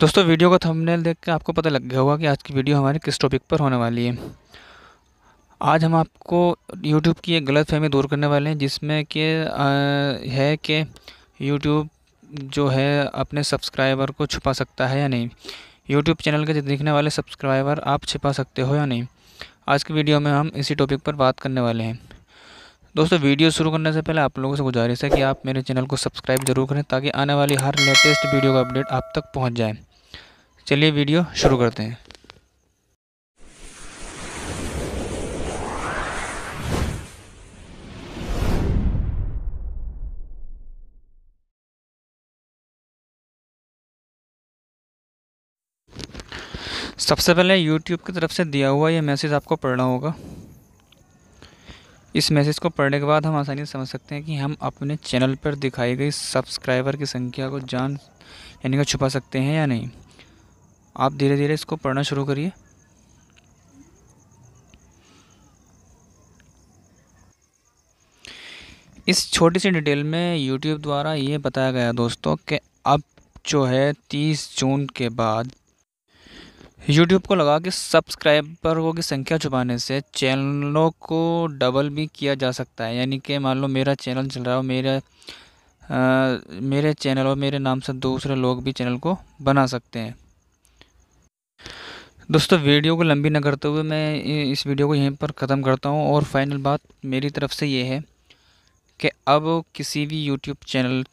दोस्तों वीडियो का थंबनेल देख के आपको पता लग गया होगा कि आज की वीडियो हमारे किस टॉपिक पर होने वाली है आज हम आपको यूट्यूब की एक गलत फहमी दूर करने वाले हैं जिसमें कि है कि यूट्यूब जो है अपने सब्सक्राइबर को छुपा सकता है या नहीं यूट्यूब चैनल के दिखने वाले सब्सक्राइबर आप छिपा सकते हो या नहीं आज की वीडियो में हम इसी टॉपिक पर बात करने वाले हैं दोस्तों वीडियो शुरू करने से पहले आप लोगों से गुजारिश है कि आप मेरे चैनल को सब्सक्राइब जरूर करें ताकि आने वाली हर लेटेस्ट वीडियो का अपडेट आप तक पहुंच जाए चलिए वीडियो शुरू करते हैं सबसे पहले YouTube की तरफ से दिया हुआ यह मैसेज आपको पढ़ना होगा इस मैसेज को पढ़ने के बाद हम आसानी से समझ सकते हैं कि हम अपने चैनल पर दिखाई गई सब्सक्राइबर की संख्या को जान यानी कि छुपा सकते हैं या नहीं आप धीरे धीरे इसको पढ़ना शुरू करिए इस छोटी सी डिटेल में यूट्यूब द्वारा ये बताया गया दोस्तों कि अब जो है तीस जून के बाद यूट्यूब को लगा कि सब्सक्राइबरों की संख्या छुपाने से चैनलों को डबल भी किया जा सकता है यानी कि मान लो मेरा चैनल चल रहा हो मेरा आ, मेरे चैनल और मेरे नाम से दूसरे लोग भी चैनल को बना सकते हैं दोस्तों वीडियो को लंबी न करते हुए मैं इस वीडियो को यहीं पर ख़त्म करता हूँ और फाइनल बात मेरी तरफ से ये है कि अब किसी भी यूट्यूब चैनल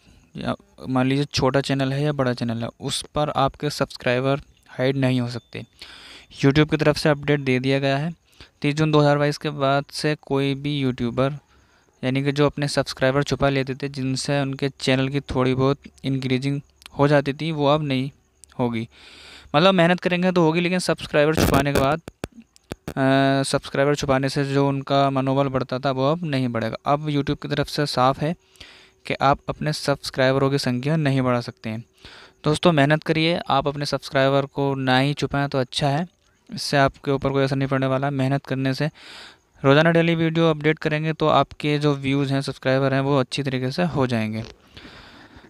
मान लीजिए छोटा चैनल है या बड़ा चैनल है उस पर आपके सब्सक्राइबर हाइड नहीं हो सकते यूट्यूब की तरफ से अपडेट दे दिया गया है तीस जून दो के बाद से कोई भी यूट्यूबर यानी कि जो अपने सब्सक्राइबर छुपा लेते थे जिनसे उनके चैनल की थोड़ी बहुत इंक्रीजिंग हो जाती थी वो अब नहीं होगी मतलब मेहनत करेंगे तो होगी लेकिन सब्सक्राइबर छुपाने के बाद सब्सक्राइबर छुपाने से जो उनका मनोबल बढ़ता था वो अब नहीं बढ़ेगा अब यूट्यूब की तरफ से साफ़ है कि आप अपने सब्सक्राइबरों की संख्या नहीं बढ़ा सकते हैं दोस्तों मेहनत करिए आप अपने सब्सक्राइबर को ना ही छुपाएँ तो अच्छा है इससे आपके ऊपर कोई असर नहीं पड़ने वाला मेहनत करने से रोज़ाना डेली वीडियो अपडेट करेंगे तो आपके जो व्यूज़ हैं सब्सक्राइबर हैं वो अच्छी तरीके से हो जाएंगे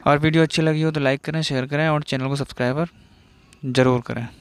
और वीडियो अच्छी लगी हो तो लाइक करें शेयर करें और चैनल को सब्सक्राइबर ज़रूर करें